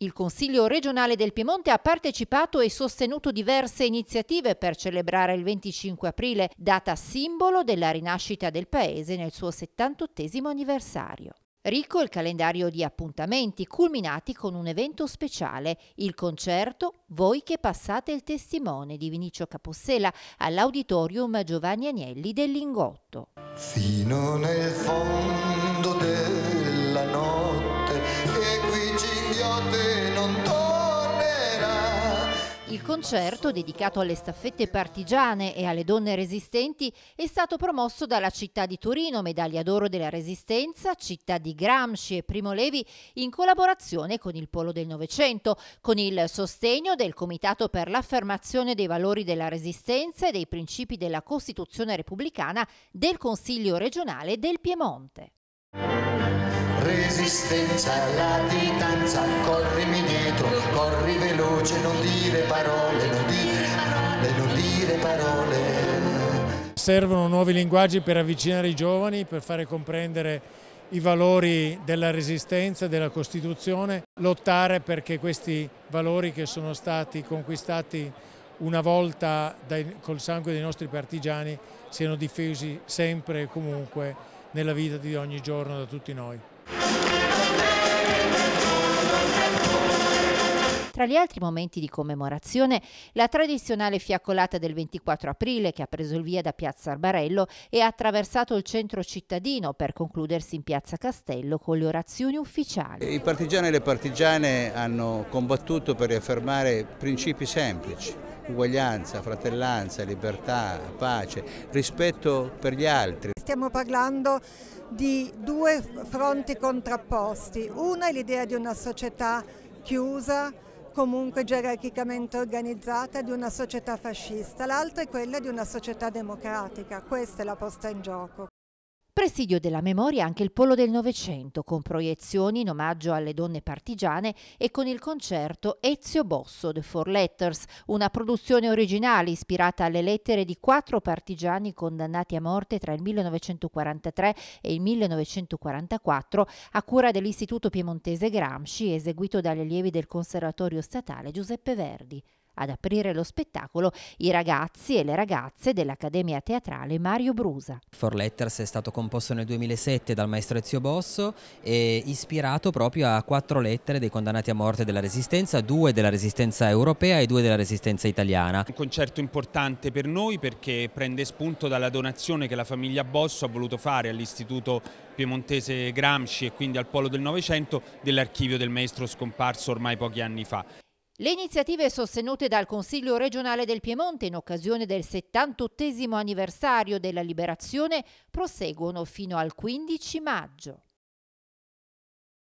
Il Consiglio regionale del Piemonte ha partecipato e sostenuto diverse iniziative per celebrare il 25 aprile, data simbolo della rinascita del Paese nel suo 78 anniversario. Ricco il calendario di appuntamenti, culminati con un evento speciale, il concerto Voi che passate il testimone di Vinicio Capossela all'Auditorium Giovanni Agnelli del Lingotto. Fino nel fondo del concerto dedicato alle staffette partigiane e alle donne resistenti è stato promosso dalla città di Torino, medaglia d'oro della Resistenza, città di Gramsci e Primo Levi, in collaborazione con il Polo del Novecento, con il sostegno del Comitato per l'affermazione dei valori della Resistenza e dei principi della Costituzione repubblicana del Consiglio regionale del Piemonte. Resistenza, latitanza, corrimi corri veloce, non dire parole, non dire parole, non dire parole. Servono nuovi linguaggi per avvicinare i giovani, per fare comprendere i valori della resistenza, della Costituzione, lottare perché questi valori che sono stati conquistati una volta dai, col sangue dei nostri partigiani siano difesi sempre e comunque nella vita di ogni giorno da tutti noi. Tra gli altri momenti di commemorazione, la tradizionale fiaccolata del 24 aprile che ha preso il via da Piazza Arbarello e ha attraversato il centro cittadino per concludersi in Piazza Castello con le orazioni ufficiali. I partigiani e le partigiane hanno combattuto per riaffermare principi semplici, uguaglianza, fratellanza, libertà, pace, rispetto per gli altri. Stiamo parlando di due fronti contrapposti. Una è l'idea di una società chiusa, comunque gerarchicamente organizzata di una società fascista, l'altra è quella di una società democratica, questa è la posta in gioco. Presidio della memoria anche il Polo del Novecento, con proiezioni in omaggio alle donne partigiane e con il concerto Ezio Bosso The Four Letters, una produzione originale ispirata alle lettere di quattro partigiani condannati a morte tra il 1943 e il 1944, a cura dell'Istituto Piemontese Gramsci, eseguito dagli allievi del Conservatorio Statale Giuseppe Verdi. Ad aprire lo spettacolo i ragazzi e le ragazze dell'Accademia Teatrale Mario Brusa. For Letters è stato composto nel 2007 dal maestro Ezio Bosso e ispirato proprio a quattro lettere dei condannati a morte della Resistenza, due della Resistenza europea e due della Resistenza italiana. Un concerto importante per noi perché prende spunto dalla donazione che la famiglia Bosso ha voluto fare all'Istituto Piemontese Gramsci e quindi al Polo del Novecento dell'archivio del maestro scomparso ormai pochi anni fa. Le iniziative sostenute dal Consiglio regionale del Piemonte in occasione del 78 anniversario della liberazione proseguono fino al 15 maggio.